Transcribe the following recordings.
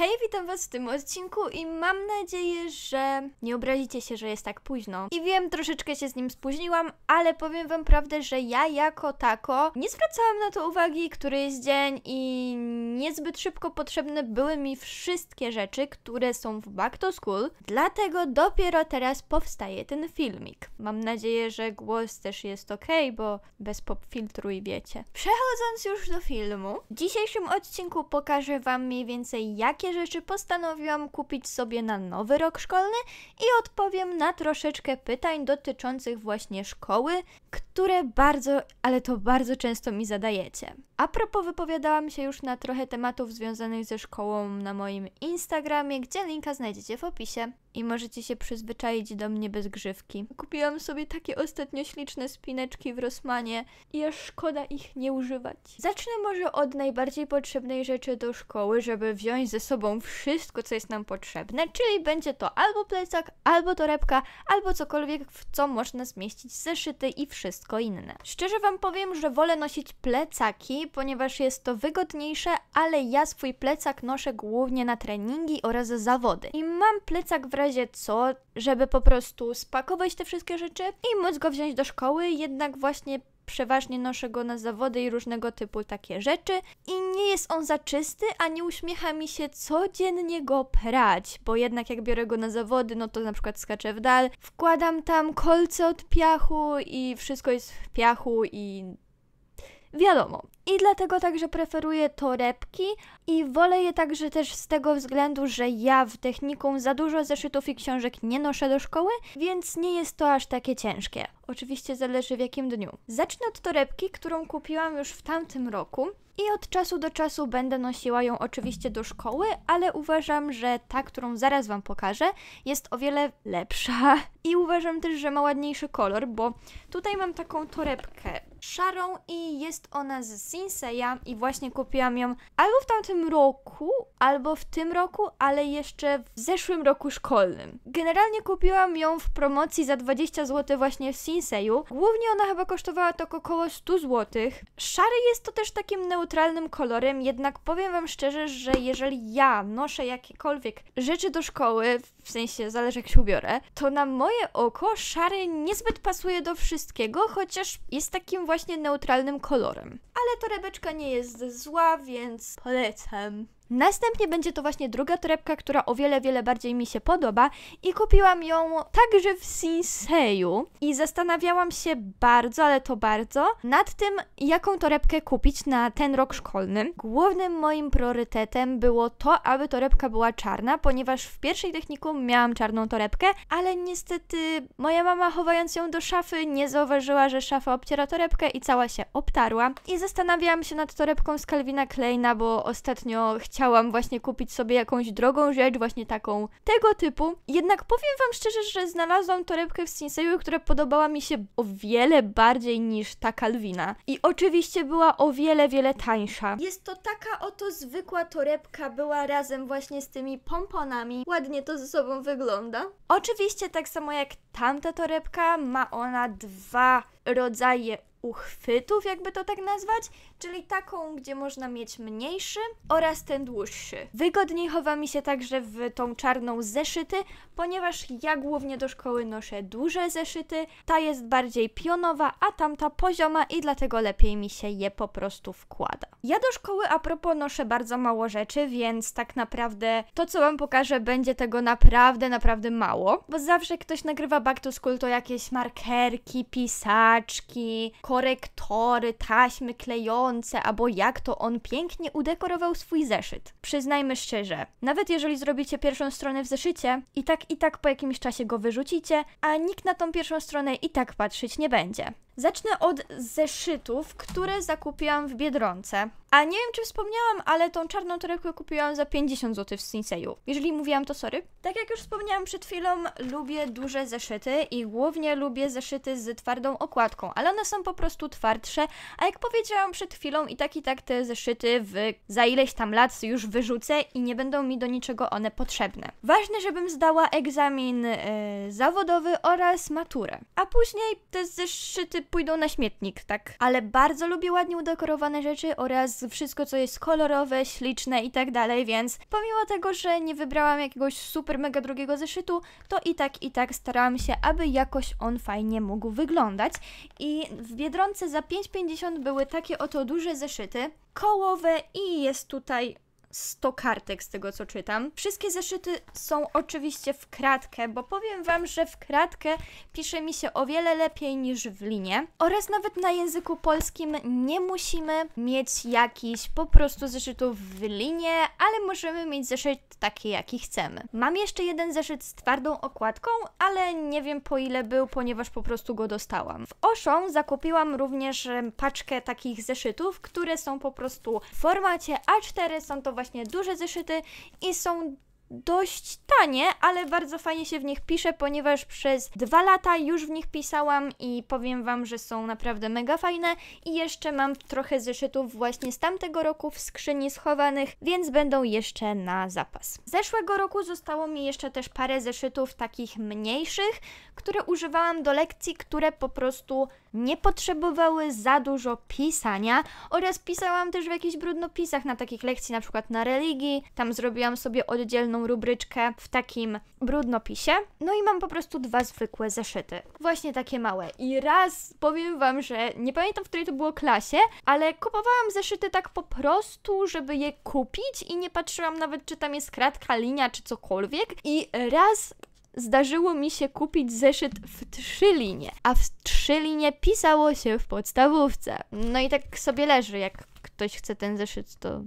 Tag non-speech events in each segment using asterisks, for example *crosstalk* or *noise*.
Hej, witam Was w tym odcinku i mam nadzieję, że nie obrazicie się, że jest tak późno. I wiem, troszeczkę się z nim spóźniłam, ale powiem Wam prawdę, że ja jako tako nie zwracałam na to uwagi, który jest dzień i niezbyt szybko potrzebne były mi wszystkie rzeczy, które są w Back to School, dlatego dopiero teraz powstaje ten filmik. Mam nadzieję, że głos też jest ok, bo bez popfiltru i wiecie. Przechodząc już do filmu, w dzisiejszym odcinku pokażę Wam mniej więcej jakie rzeczy postanowiłam kupić sobie na nowy rok szkolny i odpowiem na troszeczkę pytań dotyczących właśnie szkoły, które bardzo, ale to bardzo często mi zadajecie. A propos wypowiadałam się już na trochę tematów związanych ze szkołą na moim Instagramie, gdzie linka znajdziecie w opisie. I możecie się przyzwyczaić do mnie bez grzywki. Kupiłam sobie takie ostatnio śliczne spineczki w Rosmanie i aż szkoda ich nie używać. Zacznę może od najbardziej potrzebnej rzeczy do szkoły, żeby wziąć ze sobą wszystko, co jest nam potrzebne, czyli będzie to albo plecak, albo torebka, albo cokolwiek, w co można zmieścić zeszyty i wszystko wszystko inne. Szczerze Wam powiem, że wolę nosić plecaki, ponieważ jest to wygodniejsze, ale ja swój plecak noszę głównie na treningi oraz zawody. I mam plecak w razie co, żeby po prostu spakować te wszystkie rzeczy i móc go wziąć do szkoły, jednak właśnie przeważnie noszę go na zawody i różnego typu takie rzeczy i nie jest on za czysty, a nie uśmiecha mi się codziennie go prać, bo jednak jak biorę go na zawody, no to na przykład skaczę w dal, wkładam tam kolce od piachu i wszystko jest w piachu i Wiadomo. I dlatego także preferuję torebki i wolę je także też z tego względu, że ja w technikum za dużo zeszytów i książek nie noszę do szkoły, więc nie jest to aż takie ciężkie. Oczywiście zależy w jakim dniu. Zacznę od torebki, którą kupiłam już w tamtym roku. I od czasu do czasu będę nosiła ją oczywiście do szkoły, ale uważam, że ta, którą zaraz Wam pokażę, jest o wiele lepsza. I uważam też, że ma ładniejszy kolor, bo tutaj mam taką torebkę szarą i jest ona z Sinseya i właśnie kupiłam ją albo w tamtym roku, albo w tym roku, ale jeszcze w zeszłym roku szkolnym. Generalnie kupiłam ją w promocji za 20 zł właśnie w Sinseyu. Głównie ona chyba kosztowała tak około 100 zł. Szary jest to też takim neutralnym kolorem, jednak powiem wam szczerze, że jeżeli ja noszę jakiekolwiek rzeczy do szkoły, w sensie zależy jak się ubiorę, to na moje oko szary niezbyt pasuje do wszystkiego, chociaż jest takim właśnie neutralnym kolorem. Ale torebeczka nie jest zła, więc polecam. Następnie będzie to właśnie druga torebka, która o wiele, wiele bardziej mi się podoba i kupiłam ją także w Sinseju i zastanawiałam się bardzo, ale to bardzo, nad tym, jaką torebkę kupić na ten rok szkolny. Głównym moim priorytetem było to, aby torebka była czarna, ponieważ w pierwszej technikum miałam czarną torebkę, ale niestety moja mama chowając ją do szafy nie zauważyła, że szafa obciera torebkę i cała się obtarła. I zastanawiałam się nad torebką z Calvina Kleina, bo ostatnio chciałam chciałam właśnie kupić sobie jakąś drogą rzecz, właśnie taką tego typu. Jednak powiem Wam szczerze, że znalazłam torebkę w Sinseju, która podobała mi się o wiele bardziej niż ta Kalwina. I oczywiście była o wiele, wiele tańsza. Jest to taka oto zwykła torebka, była razem właśnie z tymi pomponami. Ładnie to ze sobą wygląda. Oczywiście tak samo jak tamta torebka, ma ona dwa rodzaje uchwytów, jakby to tak nazwać, czyli taką, gdzie można mieć mniejszy oraz ten dłuższy. Wygodniej chowa mi się także w tą czarną zeszyty, ponieważ ja głównie do szkoły noszę duże zeszyty, ta jest bardziej pionowa, a tamta pozioma i dlatego lepiej mi się je po prostu wkłada. Ja do szkoły a propos noszę bardzo mało rzeczy, więc tak naprawdę to, co Wam pokażę, będzie tego naprawdę, naprawdę mało, bo zawsze ktoś nagrywa back to school to jakieś markerki, pisarki, znaczki, korektory, taśmy klejące, albo jak to on pięknie udekorował swój zeszyt. Przyznajmy szczerze, nawet jeżeli zrobicie pierwszą stronę w zeszycie, i tak i tak po jakimś czasie go wyrzucicie, a nikt na tą pierwszą stronę i tak patrzeć nie będzie. Zacznę od zeszytów, które zakupiłam w Biedronce. A nie wiem, czy wspomniałam, ale tą czarną torebkę kupiłam za 50 zł w Sinseju. Jeżeli mówiłam, to sorry. Tak jak już wspomniałam przed chwilą, lubię duże zeszyty i głównie lubię zeszyty z twardą okładką, ale one są po prostu twardsze, a jak powiedziałam przed chwilą, i tak i tak te zeszyty w za ileś tam lat już wyrzucę i nie będą mi do niczego one potrzebne. Ważne, żebym zdała egzamin yy, zawodowy oraz maturę. A później te zeszyty pójdą na śmietnik, tak? Ale bardzo lubię ładnie udekorowane rzeczy oraz wszystko, co jest kolorowe, śliczne i tak dalej, więc pomimo tego, że nie wybrałam jakiegoś super mega drugiego zeszytu, to i tak, i tak starałam się, aby jakoś on fajnie mógł wyglądać. I w Biedronce za 5,50 były takie oto duże zeszyty, kołowe i jest tutaj 100 kartek z tego co czytam. Wszystkie zeszyty są oczywiście w kratkę, bo powiem Wam, że w kratkę pisze mi się o wiele lepiej niż w linie. Oraz nawet na języku polskim nie musimy mieć jakichś po prostu zeszytów w linie, ale możemy mieć zeszyt taki jaki chcemy. Mam jeszcze jeden zeszyt z twardą okładką, ale nie wiem po ile był, ponieważ po prostu go dostałam. W Oszą zakupiłam również paczkę takich zeszytów, które są po prostu w formacie A4, są to właśnie duże zeszyty i są dość tanie, ale bardzo fajnie się w nich pisze, ponieważ przez dwa lata już w nich pisałam i powiem Wam, że są naprawdę mega fajne i jeszcze mam trochę zeszytów właśnie z tamtego roku w skrzyni schowanych, więc będą jeszcze na zapas. Zeszłego roku zostało mi jeszcze też parę zeszytów takich mniejszych, które używałam do lekcji, które po prostu nie potrzebowały za dużo pisania oraz pisałam też w jakichś brudnopisach na takich lekcji, na przykład na religii, tam zrobiłam sobie oddzielną rubryczkę w takim brudnopisie. No i mam po prostu dwa zwykłe zeszyty. Właśnie takie małe. I raz powiem Wam, że nie pamiętam, w której to było klasie, ale kupowałam zeszyty tak po prostu, żeby je kupić i nie patrzyłam nawet, czy tam jest kratka, linia, czy cokolwiek. I raz zdarzyło mi się kupić zeszyt w trzy linie, a w trzy linie pisało się w podstawówce. No i tak sobie leży, jak ktoś chce ten zeszyt, to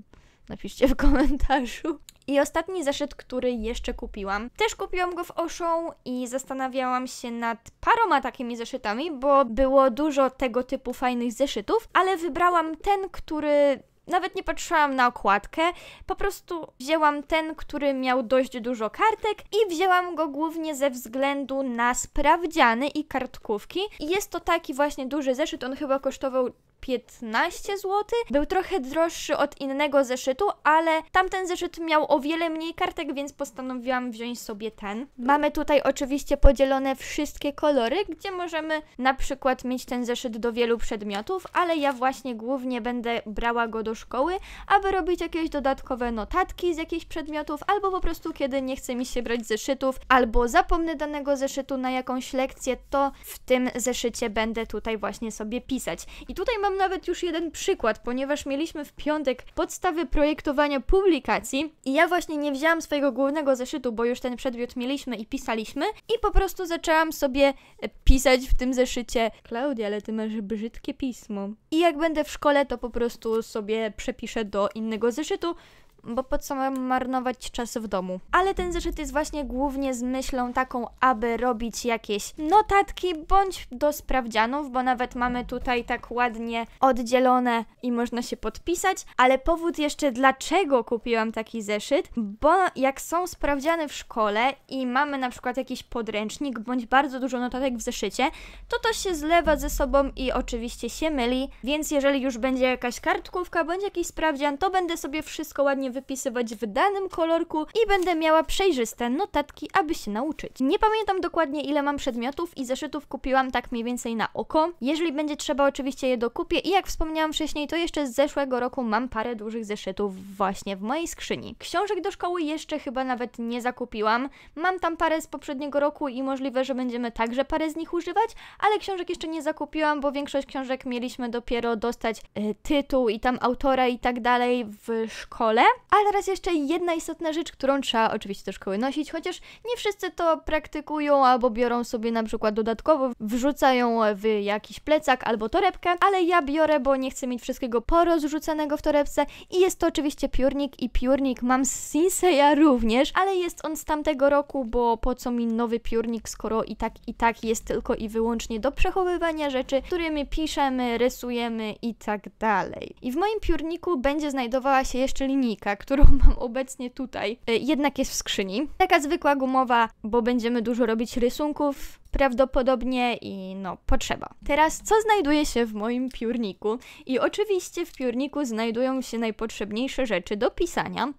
Napiszcie w komentarzu. I ostatni zeszyt, który jeszcze kupiłam. Też kupiłam go w Oszą i zastanawiałam się nad paroma takimi zeszytami, bo było dużo tego typu fajnych zeszytów, ale wybrałam ten, który nawet nie patrzyłam na okładkę, po prostu wzięłam ten, który miał dość dużo kartek i wzięłam go głównie ze względu na sprawdziany i kartkówki. I jest to taki właśnie duży zeszyt, on chyba kosztował 15 zł. Był trochę droższy od innego zeszytu, ale tamten zeszyt miał o wiele mniej kartek, więc postanowiłam wziąć sobie ten. Mamy tutaj oczywiście podzielone wszystkie kolory, gdzie możemy na przykład mieć ten zeszyt do wielu przedmiotów, ale ja właśnie głównie będę brała go do szkoły, aby robić jakieś dodatkowe notatki z jakichś przedmiotów, albo po prostu kiedy nie chce mi się brać zeszytów, albo zapomnę danego zeszytu na jakąś lekcję, to w tym zeszycie będę tutaj właśnie sobie pisać. I tutaj mamy podam nawet już jeden przykład, ponieważ mieliśmy w piątek podstawy projektowania publikacji i ja właśnie nie wzięłam swojego głównego zeszytu, bo już ten przedmiot mieliśmy i pisaliśmy i po prostu zaczęłam sobie e, pisać w tym zeszycie Klaudia, ale ty masz brzydkie pismo. I jak będę w szkole, to po prostu sobie przepiszę do innego zeszytu, bo po co mam marnować czas w domu. Ale ten zeszyt jest właśnie głównie z myślą taką, aby robić jakieś notatki bądź do sprawdzianów, bo nawet mamy tutaj tak ładnie oddzielone i można się podpisać, ale powód jeszcze dlaczego kupiłam taki zeszyt, bo jak są sprawdziany w szkole i mamy na przykład jakiś podręcznik bądź bardzo dużo notatek w zeszycie, to to się zlewa ze sobą i oczywiście się myli, więc jeżeli już będzie jakaś kartkówka bądź jakiś sprawdzian, to będę sobie wszystko ładnie wypisywać w danym kolorku i będę miała przejrzyste notatki, aby się nauczyć. Nie pamiętam dokładnie ile mam przedmiotów i zeszytów kupiłam tak mniej więcej na oko. Jeżeli będzie trzeba oczywiście je dokupię i jak wspomniałam wcześniej to jeszcze z zeszłego roku mam parę dużych zeszytów właśnie w mojej skrzyni. Książek do szkoły jeszcze chyba nawet nie zakupiłam. Mam tam parę z poprzedniego roku i możliwe, że będziemy także parę z nich używać, ale książek jeszcze nie zakupiłam, bo większość książek mieliśmy dopiero dostać y, tytuł i tam autora i tak dalej w szkole ale teraz jeszcze jedna istotna rzecz, którą trzeba oczywiście do szkoły nosić, chociaż nie wszyscy to praktykują albo biorą sobie na przykład dodatkowo, wrzucają w jakiś plecak albo torebkę, ale ja biorę, bo nie chcę mieć wszystkiego porozrzucanego w torebce i jest to oczywiście piórnik i piórnik mam z Sinseya również, ale jest on z tamtego roku, bo po co mi nowy piórnik, skoro i tak i tak jest tylko i wyłącznie do przechowywania rzeczy, którymi piszemy, rysujemy i tak dalej. I w moim piórniku będzie znajdowała się jeszcze linijka, którą *laughs* mam obecnie tutaj, e, jednak jest w skrzyni. Taka zwykła gumowa, bo będziemy dużo robić rysunków, prawdopodobnie i no, potrzeba. Teraz, co znajduje się w moim piórniku? I oczywiście w piórniku znajdują się najpotrzebniejsze rzeczy do pisania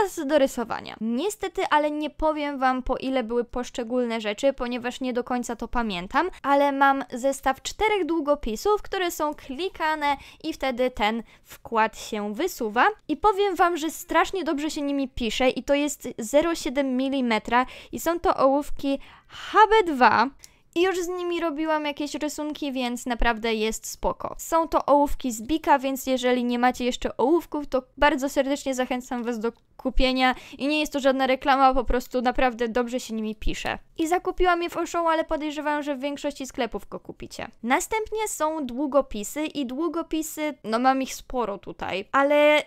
oraz do rysowania. Niestety, ale nie powiem Wam po ile były poszczególne rzeczy, ponieważ nie do końca to pamiętam, ale mam zestaw czterech długopisów, które są klikane i wtedy ten wkład się wysuwa. I powiem Wam, że strasznie dobrze się nimi pisze i to jest 0,7 mm i są to ołówki HB2, i już z nimi robiłam jakieś rysunki, więc naprawdę jest spoko. Są to ołówki z Bika, więc jeżeli nie macie jeszcze ołówków, to bardzo serdecznie zachęcam Was do kupienia i nie jest to żadna reklama, po prostu naprawdę dobrze się nimi pisze. I zakupiłam je w Oszą, ale podejrzewam, że w większości sklepów go kupicie. Następnie są długopisy i długopisy, no mam ich sporo tutaj, ale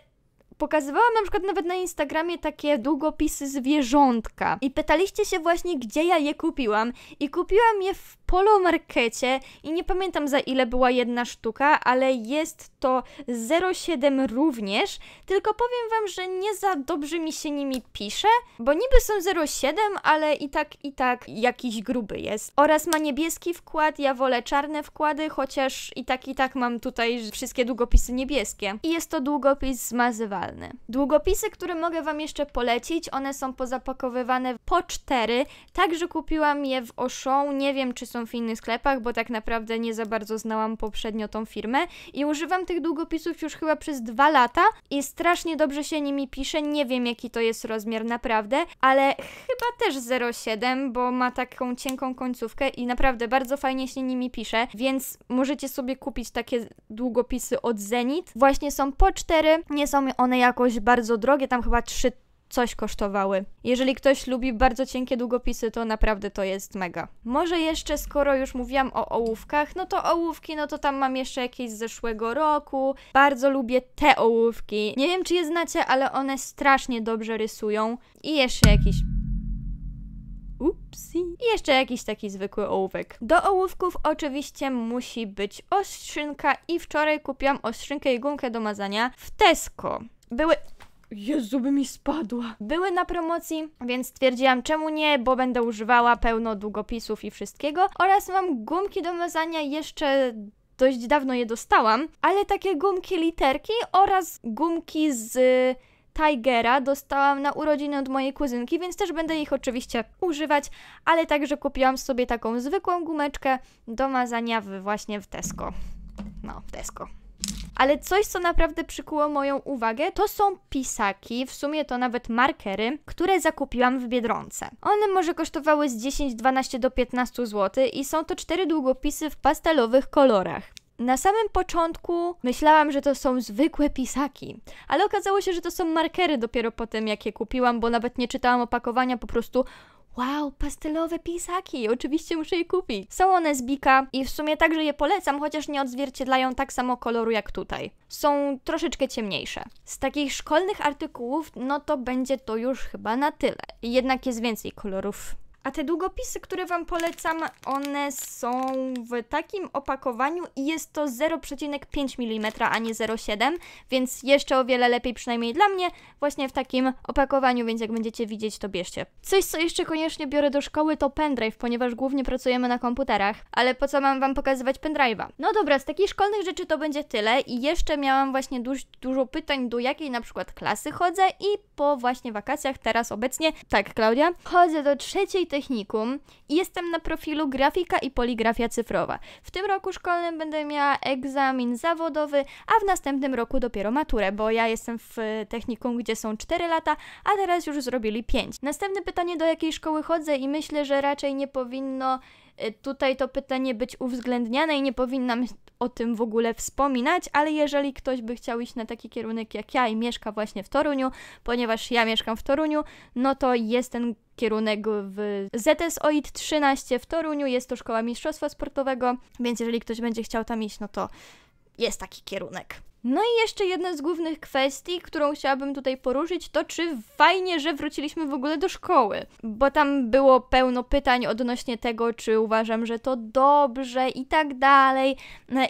pokazywałam na przykład nawet na Instagramie takie długopisy zwierzątka. I pytaliście się właśnie, gdzie ja je kupiłam. I kupiłam je w polomarkecie i nie pamiętam za ile była jedna sztuka, ale jest to 0,7 również. Tylko powiem Wam, że nie za dobrze mi się nimi pisze, bo niby są 0,7, ale i tak, i tak jakiś gruby jest. Oraz ma niebieski wkład, ja wolę czarne wkłady, chociaż i tak, i tak mam tutaj wszystkie długopisy niebieskie. I jest to długopis z Mazywa unikalny. Długopisy, które mogę Wam jeszcze polecić, one są pozapakowywane po cztery, także kupiłam je w Auchan, nie wiem czy są w innych sklepach, bo tak naprawdę nie za bardzo znałam poprzednio tą firmę i używam tych długopisów już chyba przez dwa lata i strasznie dobrze się nimi pisze, nie wiem jaki to jest rozmiar naprawdę, ale chyba też 0,7, bo ma taką cienką końcówkę i naprawdę bardzo fajnie się nimi pisze, więc możecie sobie kupić takie długopisy od Zenit. Właśnie są po cztery, nie są one one jakoś bardzo drogie, tam chyba trzy coś kosztowały. Jeżeli ktoś lubi bardzo cienkie długopisy, to naprawdę to jest mega. Może jeszcze, skoro już mówiłam o ołówkach, no to ołówki, no to tam mam jeszcze jakieś z zeszłego roku. Bardzo lubię te ołówki. Nie wiem, czy je znacie, ale one strasznie dobrze rysują. I jeszcze jakiś Upsi. I jeszcze jakiś taki zwykły ołówek. Do ołówków oczywiście musi być ostrzynka i wczoraj kupiłam ostrzynkę i gumkę do mazania w Tesco były... Jezu, by mi spadła. Były na promocji, więc stwierdziłam czemu nie, bo będę używała pełno długopisów i wszystkiego. Oraz mam gumki do mazania jeszcze dość dawno je dostałam, ale takie gumki literki oraz gumki z Tigera dostałam na urodziny od mojej kuzynki, więc też będę ich oczywiście używać, ale także kupiłam sobie taką zwykłą gumeczkę do mazania w, właśnie w Tesco. No, w Tesco. Ale coś, co naprawdę przykuło moją uwagę, to są pisaki, w sumie to nawet markery, które zakupiłam w Biedronce. One może kosztowały z 10, 12 do 15 zł i są to cztery długopisy w pastelowych kolorach. Na samym początku myślałam, że to są zwykłe pisaki, ale okazało się, że to są markery dopiero po tym, jak je kupiłam, bo nawet nie czytałam opakowania, po prostu Wow, pastelowe pisaki, oczywiście muszę je kupić. Są one z Bika i w sumie także je polecam, chociaż nie odzwierciedlają tak samo koloru jak tutaj. Są troszeczkę ciemniejsze. Z takich szkolnych artykułów, no to będzie to już chyba na tyle. Jednak jest więcej kolorów a te długopisy, które Wam polecam, one są w takim opakowaniu i jest to 0,5 mm, a nie 0,7, więc jeszcze o wiele lepiej przynajmniej dla mnie właśnie w takim opakowaniu, więc jak będziecie widzieć, to bierzcie. Coś, co jeszcze koniecznie biorę do szkoły, to pendrive, ponieważ głównie pracujemy na komputerach, ale po co mam Wam pokazywać pendrive'a? No dobra, z takich szkolnych rzeczy to będzie tyle i jeszcze miałam właśnie duż, dużo pytań, do jakiej na przykład klasy chodzę i po właśnie wakacjach teraz obecnie, tak Klaudia, chodzę do trzeciej technikum i jestem na profilu grafika i poligrafia cyfrowa. W tym roku szkolnym będę miała egzamin zawodowy, a w następnym roku dopiero maturę, bo ja jestem w e, technikum, gdzie są 4 lata, a teraz już zrobili 5. Następne pytanie, do jakiej szkoły chodzę i myślę, że raczej nie powinno Y, tutaj to pytanie być uwzględniane i nie powinnam o tym w ogóle wspominać, ale jeżeli ktoś by chciał iść na taki kierunek jak ja i mieszka właśnie w Toruniu, ponieważ ja mieszkam w Toruniu, no to jest ten kierunek w ZS OIT 13 w Toruniu, jest to szkoła mistrzostwa sportowego, więc jeżeli ktoś będzie chciał tam iść, no to jest taki kierunek. No i jeszcze jedna z głównych kwestii, którą chciałabym tutaj poruszyć, to czy fajnie, że wróciliśmy w ogóle do szkoły. Bo tam było pełno pytań odnośnie tego, czy uważam, że to dobrze i tak dalej.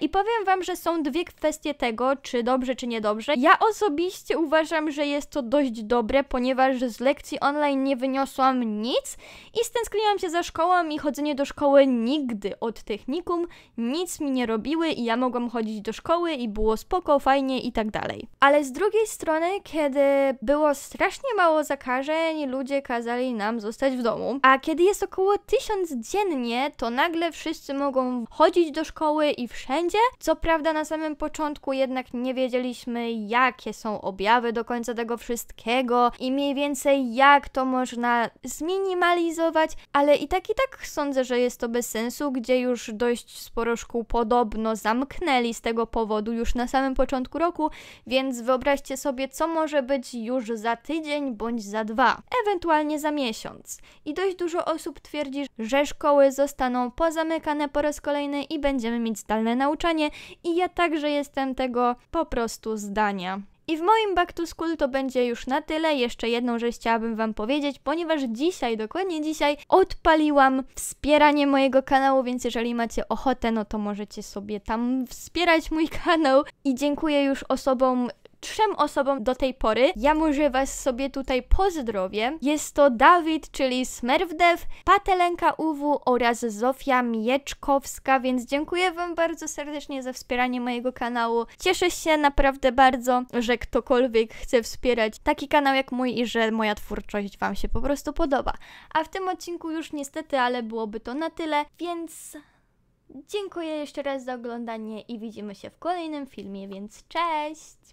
I powiem Wam, że są dwie kwestie tego, czy dobrze, czy niedobrze. Ja osobiście uważam, że jest to dość dobre, ponieważ z lekcji online nie wyniosłam nic i stęskniłam się za szkołą i chodzenie do szkoły nigdy od technikum nic mi nie robiły i ja mogłam chodzić do szkoły i było spoko, fajnie i tak dalej. Ale z drugiej strony, kiedy było strasznie mało zakażeń, ludzie kazali nam zostać w domu. A kiedy jest około tysiąc dziennie, to nagle wszyscy mogą chodzić do szkoły i wszędzie. Co prawda na samym początku jednak nie wiedzieliśmy, jakie są objawy do końca tego wszystkiego i mniej więcej jak to można zminimalizować, ale i tak i tak sądzę, że jest to bez sensu, gdzie już dość sporo szkół podobno zamknęli z tego powodu już na samym początku początku roku, więc wyobraźcie sobie, co może być już za tydzień bądź za dwa, ewentualnie za miesiąc. I dość dużo osób twierdzi, że szkoły zostaną pozamykane po raz kolejny i będziemy mieć zdalne nauczanie, i ja także jestem tego po prostu zdania. I w moim Back to School to będzie już na tyle. Jeszcze jedną rzecz chciałabym Wam powiedzieć, ponieważ dzisiaj, dokładnie dzisiaj, odpaliłam wspieranie mojego kanału, więc jeżeli macie ochotę, no to możecie sobie tam wspierać mój kanał. I dziękuję już osobom, trzem osobom do tej pory. Ja może was sobie tutaj pozdrowię. Jest to Dawid, czyli Smerwdew, Patelenka UW oraz Zofia Mieczkowska, więc dziękuję wam bardzo serdecznie za wspieranie mojego kanału. Cieszę się naprawdę bardzo, że ktokolwiek chce wspierać taki kanał jak mój i że moja twórczość wam się po prostu podoba. A w tym odcinku już niestety, ale byłoby to na tyle, więc... Dziękuję jeszcze raz za oglądanie i widzimy się w kolejnym filmie, więc cześć!